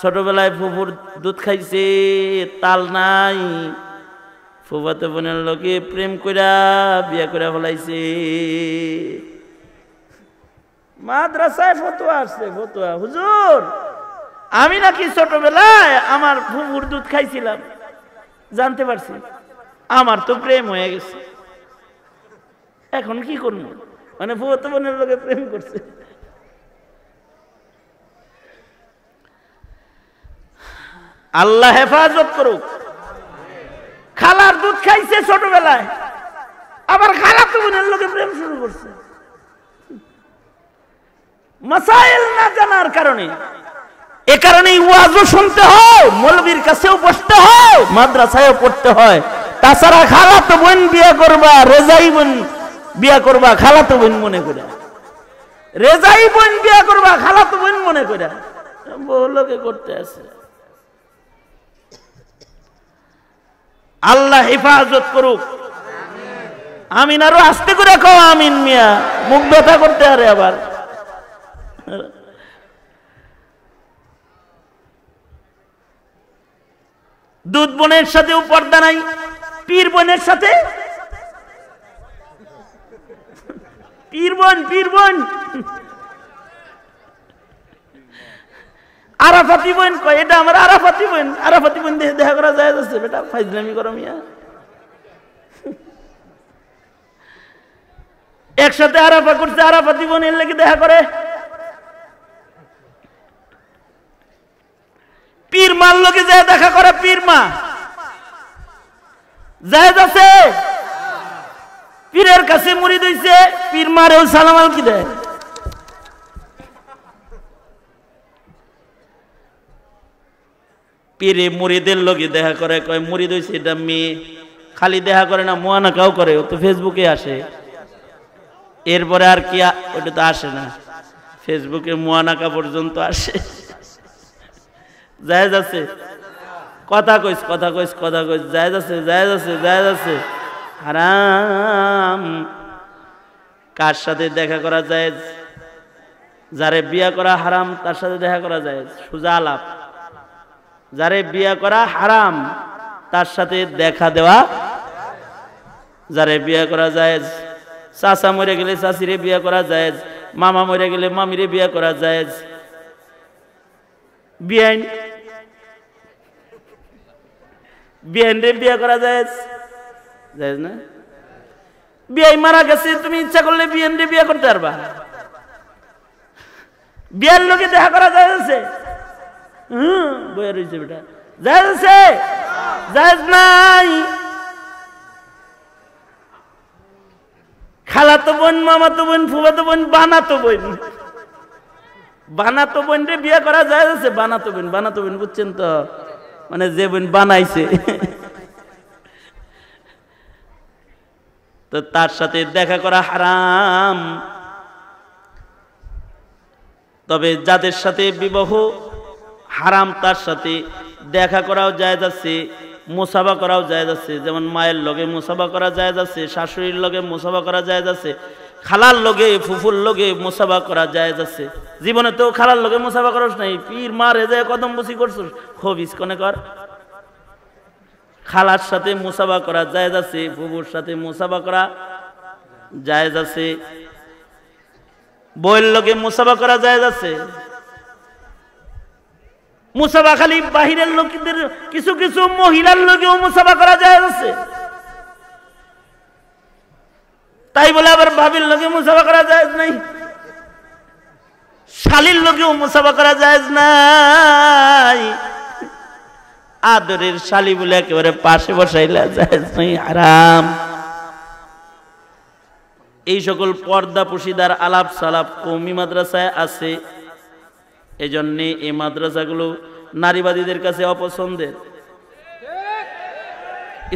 ছোটবেলায় ফুফুর দুধ খাইছে তাল নাই ফুফাতে বোনের লোকে প্রেম করা বিয়া করে ফলাইছে মাদ্রাসায় ফতুয়া আসছে ফতুয়া হুজুর আমি নাকি ছোটবেলায় আমার ফুফুর দুধ খাইছিলাম জানতে পারছি আমার তো প্রেম হয়ে গেছে এখন কি করবো মানে ফুফাতে বোনের লোকে প্রেম করছে আল্লাহ হেফাজত করুক খালার দুধ খাইছে ছোটবেলায় আবার খালা তো বোনের লোকে প্রেম শুরু করছে মাসাইল না জানার কারণে এ কারণে ওয়াজও শুনতে হয় মৌলবীর কাছেও বসতে হয় মাদ্রাসায়ও পড়তে হয় তাছাড়া খালা তো বোন বিয়া করবা রেজাই বোন বিয়া করবা খালা তো বোন মনে করে রেজাই বোন বিয়া করবা খালা তো বোন মনে করে বহু লোকে করতে আছে আল্লাহ হেফাজত করুক আমিন আরো আস্তে করে খাও আমিন মিয়া মুখ ব্যথা করতে আরে আবার দুধ বোনের সাথে পর্দা নাই পীর বোনের সাথে পীর বোন পীর বোন আরাফাতি বোন কয় এটা আমার আরাফাতি বোন আরাফাতি বোন দেখা করা যায় বেটা ফাইজলামি করো মিয়া একসাথে আরাফা করছে আরাফাতি বোন এর লেগে দেখা করে পীর মার লোকে যায় দেখা করে পীর মা জায়েজ আছে পীরের কাছে মুড়ি দিয়েছে পীর মারেও সালামাল কি দেয় পীরে মুড়িদের লগে দেখা করে কয় মুড়িদ হয়েছে এটা মেয়ে খালি দেখা করে না কাউ করে ও তো ফেসবুকে আসে এরপরে আর কি ওটা তো আসে না ফেসবুকে মোয়ানাকা পর্যন্ত আসে জায়েজ আছে কথা কইস কথা কইস কথা কইস জায়েজ আছে জায়জ আছে জায়জ আছে হারাম কার সাথে দেখা করা যায় যারে বিয়া করা হারাম তার সাথে দেখা করা যায় সুজা আলাপ যারে বিয়া করা হারাম তার সাথে দেখা দেওয়া যারে বিয়া করা যায় চাচা মরে গেলে চাচিরে বিয়া করা যায় মামা মরে গেলে মামিরে বিয়া করা যায় বিয়াইন বিয়াইন বিয়া করা যায় যায় না বিয়াই মারা গেছে তুমি ইচ্ছা করলে বিয়াইন বিয়া করতে পারবা বিয়ার লোকে দেখা করা যায় হুম বয়ে রয়েছে বেটা জায়জ আছে জায়জ নাই খালাতো বোন মামাতো বোন ফুবাতো বোন বানাতো বোন বানাতো বোন রে বিয়ে করা যায় আছে বানাতো বোন বানাতো বোন বুঝছেন তো মানে যে বোন বানাইছে তো তার সাথে দেখা করা হারাম তবে যাদের সাথে বিবাহ হারাম তার সাথে দেখা করাও যায় যাচ্ছে মুসাফা করাও যায় যাচ্ছে যেমন মায়ের লগে মুসাফা করা যায় যাচ্ছে শাশুড়ির লগে মুসাফা করা যায় যাচ্ছে খালার লগে ফুফুর লগে মুসাফা করা যায় যাচ্ছে জীবনে তো খালার লগে মুসাফা করস নাই পীর মারে যায় কদম বসি করছস খুব কনে কর খালার সাথে মুসাফা করা যায় যাচ্ছে ফুফুর সাথে মুসাফা করা যায় যাচ্ছে বইয়ের লগে মুসাফা করা যায় যাচ্ছে মুসাফা খালি বাহিরের লোকদের কিছু কিছু মহিলার লোকেও মুসাফা করা যায় আছে তাই বলে আবার ভাবির লোকে মুসাফা করা যায় নাই শালির লোকেও মুসাফা করা যায় নাই আদরের শালি বলে একেবারে পাশে বসাইলা যায় নাই আরাম এই সকল পর্দা পুশিদার আলাপ সালাপ কৌমি মাদ্রাসায় আছে এজন্যে এই মাদ্রাসাগুলো নারীবাদীদের কাছে অপছন্দের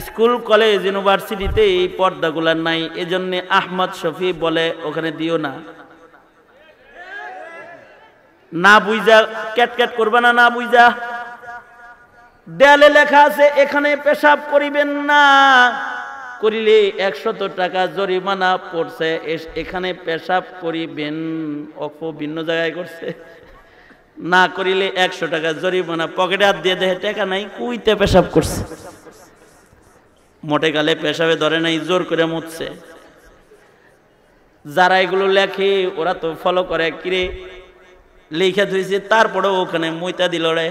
স্কুল কলেজ ইউনিভার্সিটিতে এই পর্দাগুলা নাই এজন্যে আহমদ শফি বলে ওখানে দিও না না বুঝা ক্যাট করবে না না বুঝা দেয়ালে লেখা আছে এখানে পেশাব করিবেন না করিলে একশত টাকা জরিমানা পড়ছে এখানে পেশাব করিবেন অপ ভিন্ন জায়গায় করছে না করিলে একশো টাকা জরিমানা পকেটে হাত দিয়ে দেহে টাকা নাই কুইতে পেশাব করছে মোটে গালে পেশাবে ধরে নাই জোর করে মুচ্ছে যারা এগুলো লেখে ওরা তো ফলো করে কিরে লিখে ধুইছে তারপরে ওখানে মইতা দিল রে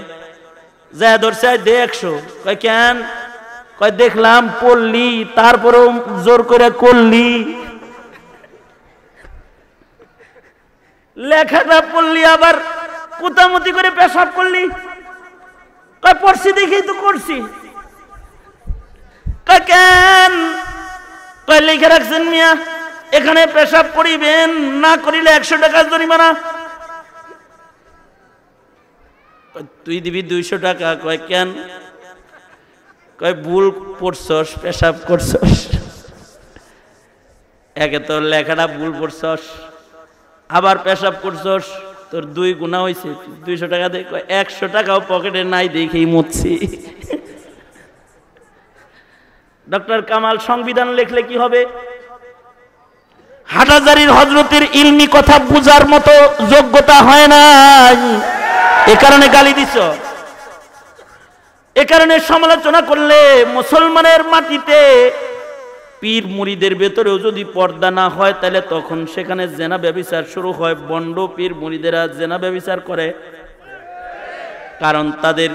যা ধরছে দে একশো কয় কেন কয় দেখলাম পড়লি তারপরেও জোর করে করলি লেখাটা পড়লি আবার কুতামতি করে পেশাব করলি পড়ছি দেখি তো করছি কেন লিখে রাখছেন মিয়া এখানে পেশাব করিবেন না করিলে একশো টাকা জরিমানা তুই দিবি দুইশো টাকা কয় কেন কয় ভুল পড়ছস পেশাব করছস একে তো লেখাটা ভুল পড়ছস আবার পেশাব করছস তোর দুই গুণা হয়েছে দুইশো টাকা দে একশো টাকাও পকেটে নাই দেখেই মুচ্ছি ডক্টর কামাল সংবিধান লেখলে কি হবে হাটাজারির হজরতের ইলমি কথা বুঝার মতো যোগ্যতা হয় নাই এ কারণে গালি দিছ এ কারণে সমালোচনা করলে মুসলমানের মাটিতে পীর মুড়িদের ভেতরেও যদি পর্দা না হয় তাহলে তখন সেখানে জেনা ব্যবিচার শুরু হয় বন্ড পীর মুড়িদেরা জেনা ব্যবিচার করে কারণ তাদের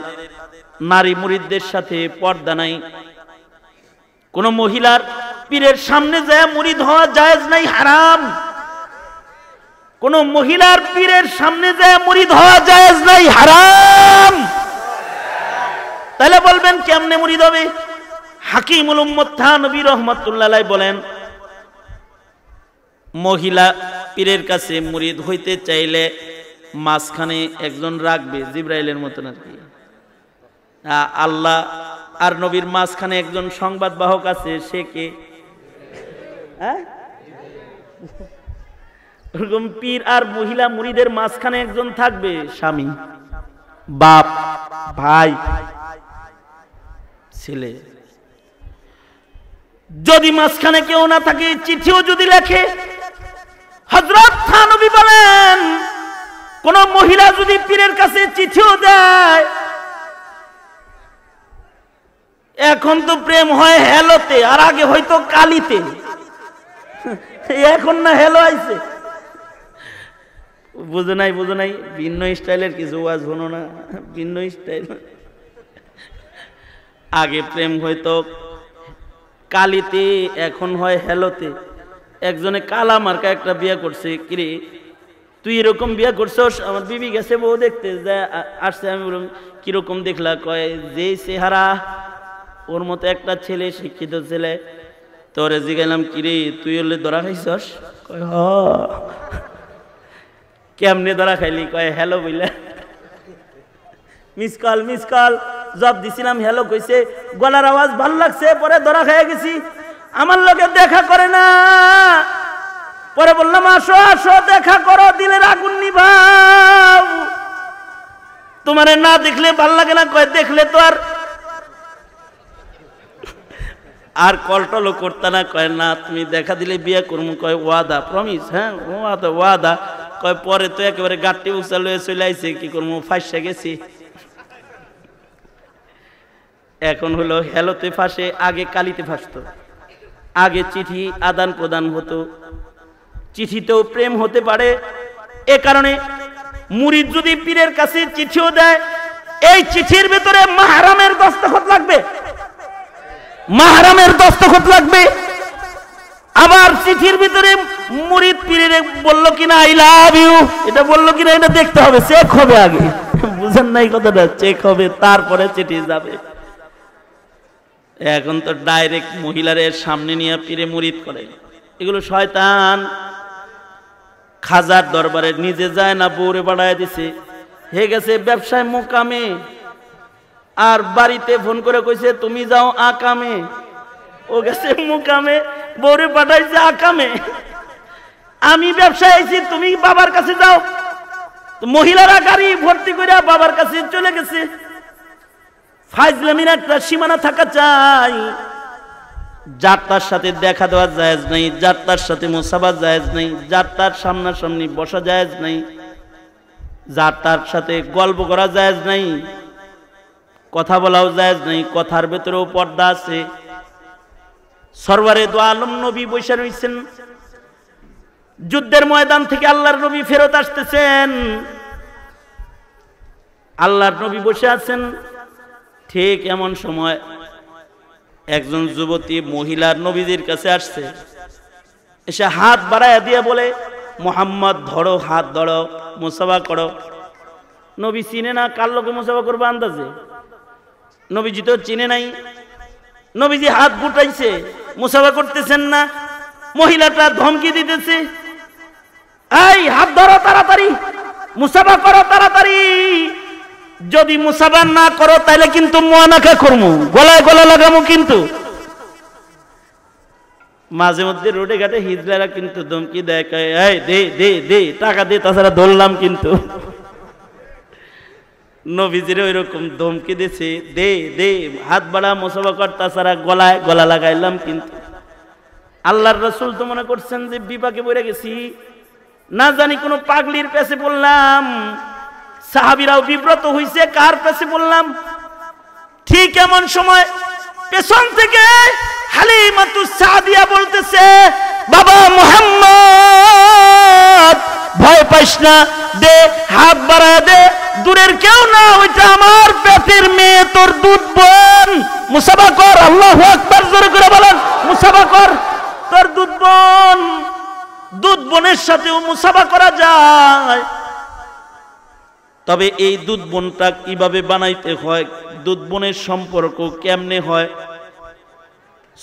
নারী মুড়িদের সাথে পর্দা নাই কোন মহিলার পীরের সামনে যায় মুড়িদ হওয়া জায়জ নাই হারাম কোন মহিলার পীরের সামনে যায় মুড়িদ হওয়া জায়জ নাই হারাম তাহলে বলবেন কেমনে মুড়িদ হবে হাকিমুল নবী থানবী রহমতুল্লাহ বলেন মহিলা পীরের কাছে মুরিদ হইতে চাইলে মাঝখানে একজন রাখবে জিব্রাইলের মতন আর কি আল্লাহ আর নবীর মাঝখানে একজন সংবাদ বাহক আছে সে কে হ্যাঁ? ওরকম পীর আর মহিলা মুরিদের মাঝখানে একজন থাকবে স্বামী বাপ ভাই ছেলে যদি মাঝখানে কেউ না থাকে চিঠিও যদি লেখে হজরত খানবি বলেন কোন মহিলা যদি পীরের কাছে চিঠিও দেয় এখন তো প্রেম হয় হেলোতে আর আগে হয়তো কালিতে এখন না হেলো আইছে বুঝে নাই বুঝে নাই ভিন্ন স্টাইলের কিছু ওয়াজ হলো না ভিন্ন স্টাইল আগে প্রেম হয়তো কালিতে এখন হয় হেলোতে একজনে কালা মার্কা একটা বিয়া করছে কিরে তুই এরকম বিয়া করছস আমার বিবি গেছে বউ দেখতে যে আসছে আমি বললাম কিরকম দেখলা কয় যে চেহারা ওর মতো একটা ছেলে শিক্ষিত ছেলে তোরে জিগাইলাম কিরে তুই হলে ধরা খাইছস কয় হ কেমনে ধরা খাইলি কয় হ্যালো বইলা মিস কল মিস কল জব দিছিলাম হেলো কইছে গলার আওয়াজ ভাল লাগছে পরে ধরা খেয়ে গেছি আমার লোকে দেখা করে না পরে বললাম আসো আসো দেখা করো দিলের আগুন নিভাও তোমার না দেখলে ভাল লাগে না কয় দেখলে তো আর আর কলটলও করতে না কয় না তুমি দেখা দিলে বিয়ে করবো কয় ওয়াদা প্রমিস হ্যাঁ ওয়াদা ওয়াদা কয় পরে তো একেবারে গাড়টি উচাল হয়ে চলে আইসে কি করবো ফাঁসে গেছি এখন হলো হেলোতে ফাঁসে আগে কালিতে ফাঁসত আগে চিঠি আদান প্রদান হতো চিঠিতেও প্রেম হতে পারে এ কারণে মুরিদ যদি পীরের কাছে চিঠিও দেয় এই চিঠির ভিতরে মাহারামের দস্তখত লাগবে মাহারামের দস্তখত লাগবে আবার চিঠির ভিতরে মুরিদ পীরের বলল কিনা আই লাভ ইউ এটা বলল কিনা এটা দেখতে হবে চেক হবে আগে বুঝেন নাই কথাটা চেক হবে তারপরে চিঠি যাবে এখন তো ডাইরেক্ট মহিলার সামনে নিয়ে পিড়ে মুরিদ করে এগুলো শয়তান খাজার দরবারে নিজে যায় না বৌরে বাড়ায় দিছে হে গেছে ব্যবসায় মোকামে আর বাড়িতে ফোন করে কইছে তুমি যাও আকামে ও গেছে মোকামে বৌরে পাঠাইছে আকামে আমি ব্যবসায় আইছি তুমি বাবার কাছে যাও মহিলারা গাড়ি ভর্তি করে বাবার কাছে চলে গেছে ফাইজলামির একটা সীমানা থাকা চাই যার তার সাথে দেখা দেওয়া জায়েজ নেই যার তার সাথে মোসাবা জায়েজ নেই যার তার সামনাসামনি বসা জায়েজ নেই যার তার সাথে গল্প করা জায়েজ নেই কথা বলাও জায়েজ নেই কথার ভেতরেও পর্দা আছে সরবারে দো আলম নবী বৈশা রয়েছেন যুদ্ধের ময়দান থেকে আল্লাহর নবী ফেরত আসতেছেন আল্লাহর নবী বসে আছেন ঠিক এমন সময় একজন যুবতী মহিলার নবীজির কাছে আসছে এসে হাত বাড়ায় দিয়ে বলে মোহাম্মদ ধরো হাত ধরো মোসাফা করো নবী চিনে না কার লোকে মোসাফা করবো আন্দাজে নবীজি তো চিনে নাই নবীজি হাত গুটাইছে মুসাফা করতেছেন না মহিলাটা ধমকি দিতেছে এই হাত ধরো তাড়াতাড়ি মুসাফা করো তাড়াতাড়ি যদি মুসাবান না করো তাহলে কিন্তু মোয়ানাখা করবো গলায় গলা লাগামো কিন্তু মাঝে মধ্যে রোডে ঘাটে হিজলারা কিন্তু ধমকি দেয় এই দে দে দে টাকা দে তাছাড়া ধরলাম কিন্তু নবীজিরে ওই রকম ধমকি দিছে দে দে হাত বাড়া মোসাফা কর তাছাড়া গলায় গলা লাগাইলাম কিন্তু আল্লাহর রসুল তো মনে করছেন যে বিপাকে বইরে গেছি না জানি কোনো পাগলির পেছে বললাম সাহাবিরাও বিব্রত হইছে কার কাছে বললাম ঠিক এমন সময় পেছন থেকে হালিমাতু সাদিয়া বলতেছে বাবা মোহাম্মদ ভয় পাইস না দে হাত বাড়া দে দূরের কেউ না ওইটা আমার পেটের মেয়ে তোর দুধ বোন মুসাফা কর আল্লাহ আকবার জোরে করে বলেন মুসাফা কর তোর দুধ বোন দুধ বোনের সাথেও মুসাফা করা যায় তবে এই দুধ বোনটা কিভাবে বানাইতে হয় দুধ বোনের সম্পর্ক কেমনে হয়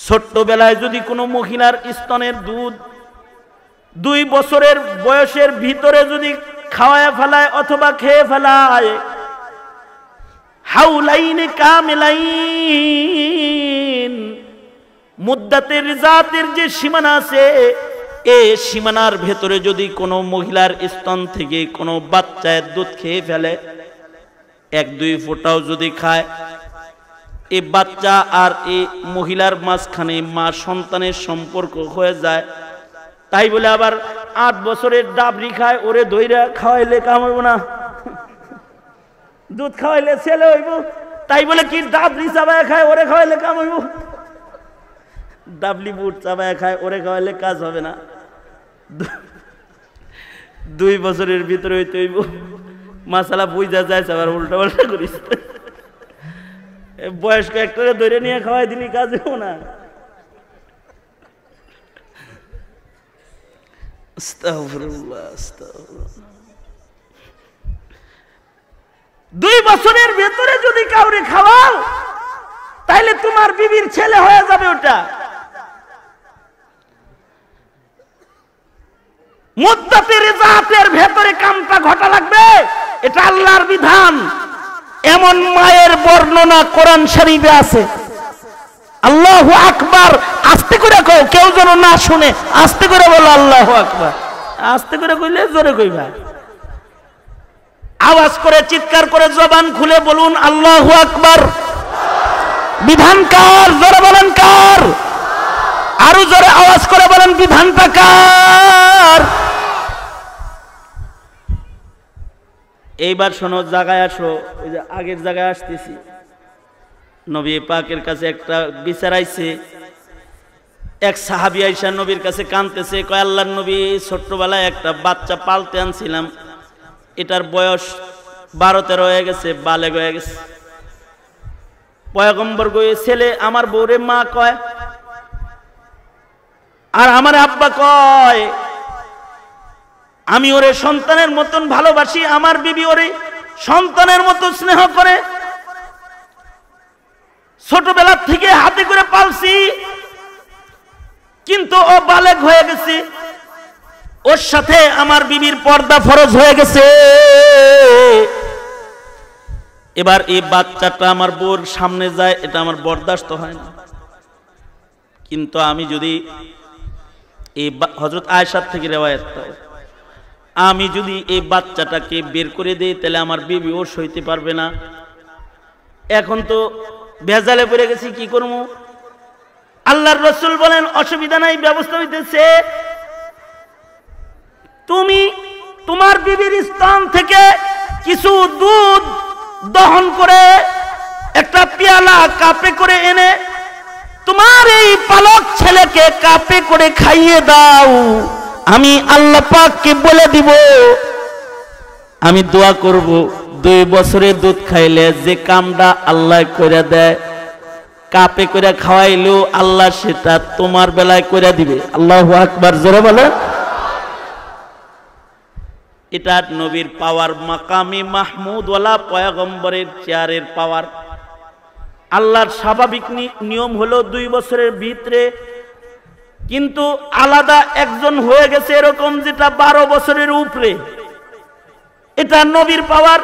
ছোট্টবেলায় যদি কোনো মহিলার স্তনের দুধ দুই বছরের বয়সের ভিতরে যদি খাওয়ায় ফেলায় অথবা খেয়ে ফেলায় হাউলাইনে কামেলাইন মুদ্দাতের জাতের যে সীমানা আছে এ সীমানার ভেতরে যদি কোনো মহিলার স্তন থেকে কোনো বাচ্চায় দুধ খেয়ে ফেলে এক দুই ফোটাও যদি খায় এ বাচ্চা আর এ মহিলার মাঝখানে মা সন্তানের সম্পর্ক হয়ে যায় তাই বলে আবার আট বছরের ডাবরি খায় ওরে দইরা খাওয়াইলে কামাইব না দুধ খাওয়াইলে ছেলে হইব তাই বলে কি ডাবরি চাবায় খায় ওরে খাওয়াইলে কামাইব ডাবলি বুট চাবায় খায় ওরে খাওয়াইলে কাজ হবে না দুই বছরের ভিতরে হইতে মাসালা বুঝা যায় আবার উল্টা পাল্টা করিস বয়স্ক একটা ধরে নিয়ে খাওয়াই দিলি হবো না দুই বছরের ভেতরে যদি কাউরে খাওয়াও তাহলে তোমার বিবির ছেলে হয়ে যাবে ওটা ঘটা লাগবে এটা আল্লাহর বিধান এমন মায়ের বর্ণনা কোরআন শরীফে আছে আল্লাহ আকবার আস্তে করে কও কেউ যেন না শুনে আস্তে করে বলো আল্লাহ আকবার আস্তে করে কইলে জোরে কইবা আওয়াজ করে চিৎকার করে জবান খুলে বলুন আল্লাহ আকবার বিধান কার জোরে বলেন কার আরো জোরে আওয়াজ করে বলেন বিধানটা কার এইবার শোনো জায়গায় আসো ওই যে আগের জায়গায় আসতেছি নবী পাকের কাছে একটা বিচার আইছে এক সাহাবি আইসা নবীর কাছে কানতেছে কয় আল্লাহ নবী ছোট্টবেলায় একটা বাচ্চা পালতে আনছিলাম এটার বয়স বারো তেরো হয়ে গেছে বালেগ হয়ে গেছে পয়গম্বর গয়ে ছেলে আমার বউরে মা কয় আর আমার আব্বা কয় আমি ওরে সন্তানের মতন ভালোবাসি আমার বিবি ওরে সন্তানের মতন স্নেহ করে ছোটবেলার থেকে হাতে করে পালছি কিন্তু ও বালেক হয়ে গেছে ওর সাথে আমার বিবির পর্দা ফরজ হয়ে গেছে এবার এই বাচ্চাটা আমার বোর সামনে যায় এটা আমার বরদাস্ত হয় না কিন্তু আমি যদি এই হজরত আয়সার থেকে রেওয়ায় আমি যদি এই বাচ্চাটাকে বের করে দিই তাহলে আমার বিবি ও সইতে পারবে না এখন তো ভেজালে পড়ে গেছি কি করব আল্লাহর রসুল বলেন অসুবিধা নাই ব্যবস্থা হইতেছে তুমি তোমার বিবির স্থান থেকে কিছু দুধ দহন করে একটা পেয়ালা কাপে করে এনে তোমার এই পালক ছেলেকে কাপে করে খাইয়ে দাও আমি আল্লাহ পাককে বলে দিব আমি দোয়া করব দুই বছরে দুধ খাইলে যে কামটা আল্লাহ করে দেয় কাপে করে খাওয়াইলেও আল্লাহ সেটা তোমার বেলায় করে দিবে আল্লাহ আকবার জোরে বলে এটা নবীর পাওয়ার মাকামি মাহমুদওয়ালা পয়গম্বরের চেয়ারের পাওয়ার আল্লাহর স্বাভাবিক নিয়ম হলো দুই বছরের ভিতরে কিন্তু আলাদা একজন হয়ে গেছে এরকম যেটা বারো বছরের উপরে এটা নবীর পাওয়ার